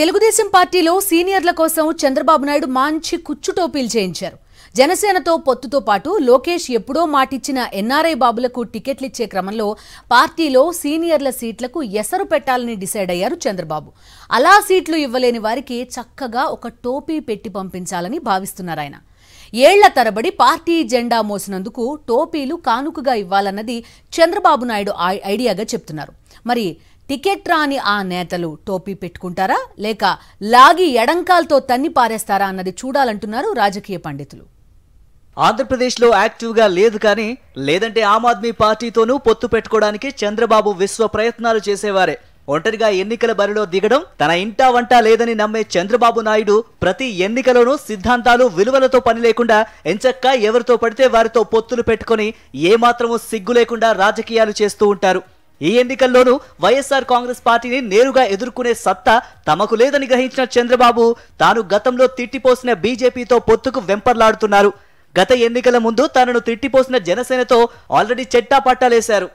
తెలుగుదేశం పార్టీలో సీనియర్ల కోసం చంద్రబాబు నాయుడు మంచి కుచ్చుటోపీలు చేయించారు జనసేనతో పొత్తుతో పాటు లోకేష్ ఎప్పుడో మాటిచ్చిన ఎన్ఆర్ఐ బాబులకు టికెట్లిచ్చే క్రమంలో పార్టీలో సీనియర్ల సీట్లకు ఎసరు పెట్టాలని డిసైడ్ అయ్యారు చంద్రబాబు అలా సీట్లు ఇవ్వలేని వారికి చక్కగా ఒక టోపీ పెట్టి పంపించాలని భావిస్తున్నారాయన ఏళ్ల తరబడి పార్టీ జెండా మోసినందుకు టోపీలు కానుకగా ఇవ్వాలన్నది చంద్రబాబు నాయుడు ఐడియాగా చెప్తున్నారు మరి టికెట్ రాని ఆ నేతలు టోపీ పెట్టుకుంటారా లేక లాగి ఎడంకాలతో తన్ని పారేస్తారా అన్నది చూడాలంటున్నారు రాజకీయ పండితులు ఆంధ్రప్రదేశ్లో యాక్టివ్గా లేదు కానీ లేదంటే ఆమ్ ఆద్మీ పార్టీతోనూ పొత్తు పెట్టుకోవడానికి చంద్రబాబు విశ్వ ప్రయత్నాలు చేసేవారే ఒంటరిగా ఎన్నికల బరిలో దిగడం తన ఇంటా వంట లేదని నమ్మే చంద్రబాబు నాయుడు ప్రతి ఎన్నికలోనూ సిద్ధాంతాలు విలువలతో పని లేకుండా ఎంచక్క ఎవరితో పడితే వారితో పొత్తులు పెట్టుకుని ఏమాత్రమూ సిగ్గు లేకుండా రాజకీయాలు చేస్తూ ఉంటారు ఈ ఎన్నికల్లోనూ వైఎస్ఆర్ కాంగ్రెస్ పార్టీని నేరుగా ఎదుర్కొనే సత్తా తమకు లేదని గ్రహించిన చంద్రబాబు తాను గతంలో తిట్టిపోసిన బీజేపీతో పొత్తుకు వెంపర్లాడుతున్నారు గత ఎన్నికల ముందు తనను తిట్టిపోసిన జనసేనతో ఆల్రెడీ చెట్టా పట్టాలేశారు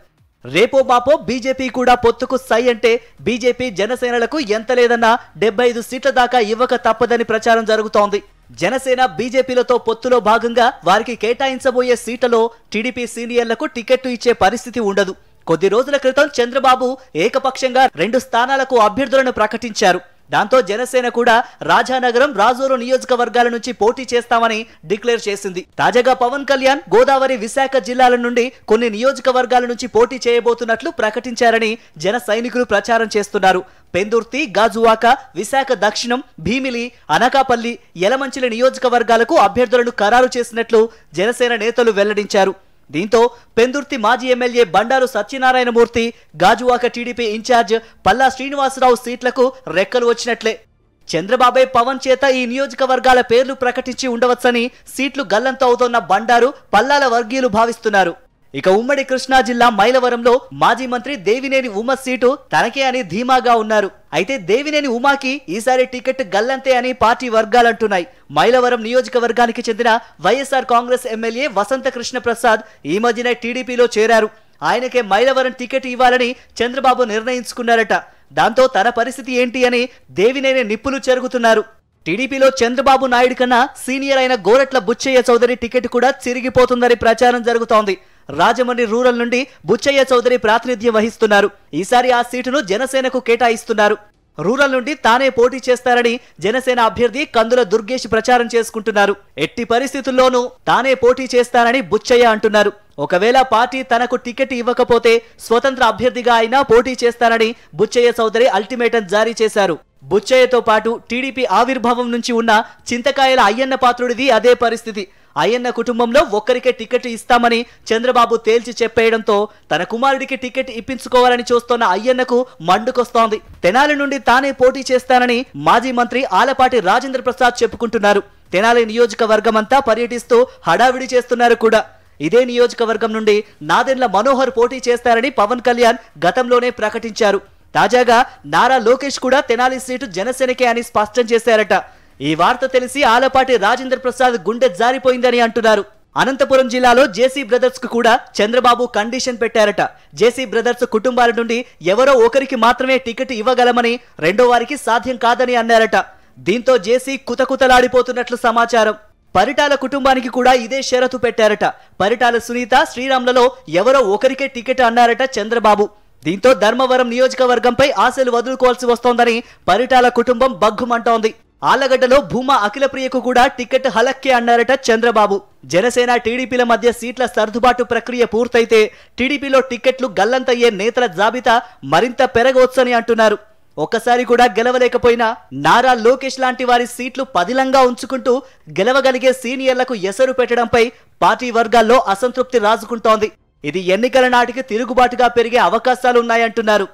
రేపో బాపో బీజేపీ కూడా పొత్తుకు సై అంటే బీజేపీ జనసేనలకు ఎంత లేదన్నా డెబ్బై ఐదు సీట్ల దాకా ఇవ్వక తప్పదని ప్రచారం జరుగుతోంది జనసేన బీజేపీలతో పొత్తులో భాగంగా వారికి కేటాయించబోయే సీట్లలో టీడీపీ సీనియర్లకు టికెట్టు ఇచ్చే పరిస్థితి ఉండదు కొద్ది రోజుల క్రితం చంద్రబాబు ఏకపక్షంగా రెండు స్థానాలకు అభ్యర్థులను ప్రకటించారు దాంతో జనసేన కూడా రాజానగరం రాజోరు నియోజకవర్గాల నుంచి పోటీ చేస్తామని డిక్లేర్ చేసింది తాజాగా పవన్ కళ్యాణ్ గోదావరి విశాఖ జిల్లాల నుండి కొన్ని నియోజకవర్గాల నుంచి పోటీ చేయబోతున్నట్లు ప్రకటించారని జన సైనికులు ప్రచారం చేస్తున్నారు పెందుర్తి గాజువాక విశాఖ దక్షిణం భీమిలి అనకాపల్లి యలమంచిలి నియోజకవర్గాలకు అభ్యర్థులను ఖరారు చేసినట్లు జనసేన నేతలు వెల్లడించారు దీంతో పెందుర్తి మాజీ MLA Bandaru Satyanarayanamurthy Gajuwaka TDP incharge Palla Srinivasarao సీట్లకు రెక్కలు వచ్చినట్లే చంద్రబాబే పవన్ చేత ఈ నియోజకవర్గాల పేర్లు ప్రకటించి ఉండవచ్చని సీట్లు గల్లంతో అవుతున్న బండారు పల్లాల వర్గీయులు భావిస్తున్నారు ఇక ఉమ్మడి కృష్ణా జిల్లా మైలవరంలో మాజీ మంత్రి దేవినేని ఉమ సీటు తనకే అని ధీమాగా ఉన్నారు అయితే దేవినేని ఉమాకి ఈసారి టికెట్ గల్లంతే అని పార్టీ వర్గాలంటున్నాయి మైలవరం నియోజకవర్గానికి చెందిన YSR Congress MLA Vasantha Krishna Prasad ఈ మధ్యనే టీడీపీలో చేరారు ఆయనకే మైలవరం టికెట్ ఇవ్వాలని చంద్రబాబు నిర్ణయించుకున్నారట దాంతో తన పరిస్థితి ఏంటి అని దేవినేని నిప్పులు చెరుగుతున్నారు టీడీపీలో చంద్రబాబు నాయుడు కన్నా సీనియర్ అయిన గోరట్ల బుచ్చయ్య చౌదరి టికెట్ కూడా చిరిగిపోతుందని ప్రచారం జరుగుతోంది రాజమండ్రి రూరల్ నుండి బుచ్చయ్య చౌదరి ప్రాతినిధ్యం వహిస్తున్నారు ఈసారి ఆ సీటును జనసేనకు కేటాయిస్తున్నారు రూరల్ నుండి తానే పోటీ చేస్తారని జనసేన అభ్యర్థి కందుల దుర్గేష్ ప్రచారం చేసుకుంటున్నారు ఎట్టి పరిస్థితుల్లోనూ తానే పోటీ చేస్తారని బుచ్చయ్య అంటున్నారు ఒకవేళ పార్టీ తనకు టికెట్ ఇవ్వకపోతే స్వతంత్ర అభ్యర్థిగా అయినా పోటీ చేస్తారని బుచ్చయ్య చౌదరి అల్టిమేటం జారీ చేశారు బుచ్చయ్యతో పాటు టీడీపీ ఆవిర్భావం నుంచి ఉన్న చింతకాయల అయ్యన్న పాత్రుడిది అదే పరిస్థితి అయ్యన్న కుటుంబంలో ఒక్కరికే టికెట్ ఇస్తామని చంద్రబాబు తేల్చి చెప్పేయడంతో తన కుమారుడికి టికెట్ ఇప్పించుకోవాలని చూస్తోన్న అయ్యన్నకు మండుకొస్తోంది తెనాలి నుండి తానే పోటీ చేస్తానని మాజీ మంత్రి ఆలపాటి రాజేంద్ర ప్రసాద్ చెప్పుకుంటున్నారు తెనాలి నియోజకవర్గం అంతా పర్యటిస్తూ హడావిడి చేస్తున్నారు కూడా ఇదే నియోజకవర్గం నుండి నాదెండ్ల మనోహర్ పోటీ చేస్తారని పవన్ కళ్యాణ్ గతంలోనే ప్రకటించారు తాజాగా నారా లోకేష్ కూడా తెనాలి సీటు జనసేనకే అని స్పష్టం చేశారట ఈ వార్త తెలిసి ఆలపాటి రాజేంద్ర ప్రసాద్ గుండె జారిపోయిందని అంటున్నారు అనంతపురం జిల్లాలో జేసీ బ్రదర్స్ కు కూడా చంద్రబాబు కండిషన్ పెట్టారట జేసీ బ్రదర్స్ కుటుంబాల నుండి ఎవరో ఒకరికి మాత్రమే టికెట్ ఇవ్వగలమని రెండో వారికి సాధ్యం కాదని అన్నారట దీంతో జేసీ కుతకుతలాడిపోతున్నట్లు సమాచారం పరిటాల కుటుంబానికి కూడా ఇదే షరతు పెట్టారట పరిటాల సునీత శ్రీరామ్లలో ఎవరో ఒకరికే టికెట్ అన్నారట చంద్రబాబు దీంతో ధర్మవరం నియోజకవర్గంపై ఆశలు వదులుకోవాల్సి వస్తోందని పరిటాల కుటుంబం బగ్గుమంటోంది ఆలగడ్డలో భూమా అఖిలప్రియకు కూడా టికెట్ హలక్కే అన్నారట చంద్రబాబు జనసేన టీడీపీల మధ్య సీట్ల సర్దుబాటు ప్రక్రియ పూర్తయితే టీడీపీలో టికెట్లు గల్లంతయ్యే నేతల జాబితా మరింత పెరగవచ్చని అంటున్నారు ఒక్కసారి కూడా గెలవలేకపోయినా నారా లోకేష్ లాంటి వారి సీట్లు పదిలంగా ఉంచుకుంటూ గెలవగలిగే సీనియర్లకు ఎసరు పెట్టడంపై పార్టీ వర్గాల్లో అసంతృప్తి రాజుకుంటోంది ఇది ఎన్నికల నాటికి తిరుగుబాటుగా పెరిగే అవకాశాలున్నాయంటున్నారు